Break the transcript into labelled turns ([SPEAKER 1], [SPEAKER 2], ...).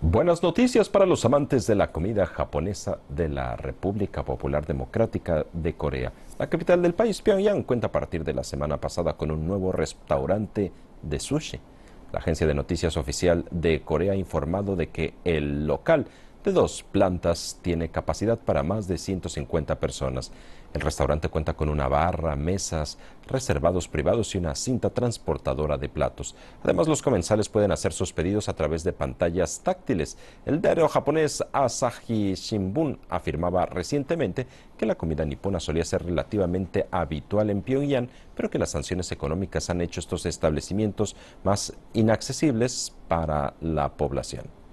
[SPEAKER 1] Buenas noticias para los amantes de la comida japonesa de la República Popular Democrática de Corea. La capital del país, Pyongyang, cuenta a partir de la semana pasada con un nuevo restaurante de sushi. La agencia de noticias oficial de Corea ha informado de que el local de dos plantas tiene capacidad para más de 150 personas. El restaurante cuenta con una barra, mesas, reservados privados y una cinta transportadora de platos. Además, los comensales pueden hacer sus pedidos a través de pantallas táctiles. El diario japonés Asahi Shimbun afirmaba recientemente que la comida nipona solía ser relativamente habitual en Pyongyang, pero que las sanciones económicas han hecho estos establecimientos más inaccesibles para la población.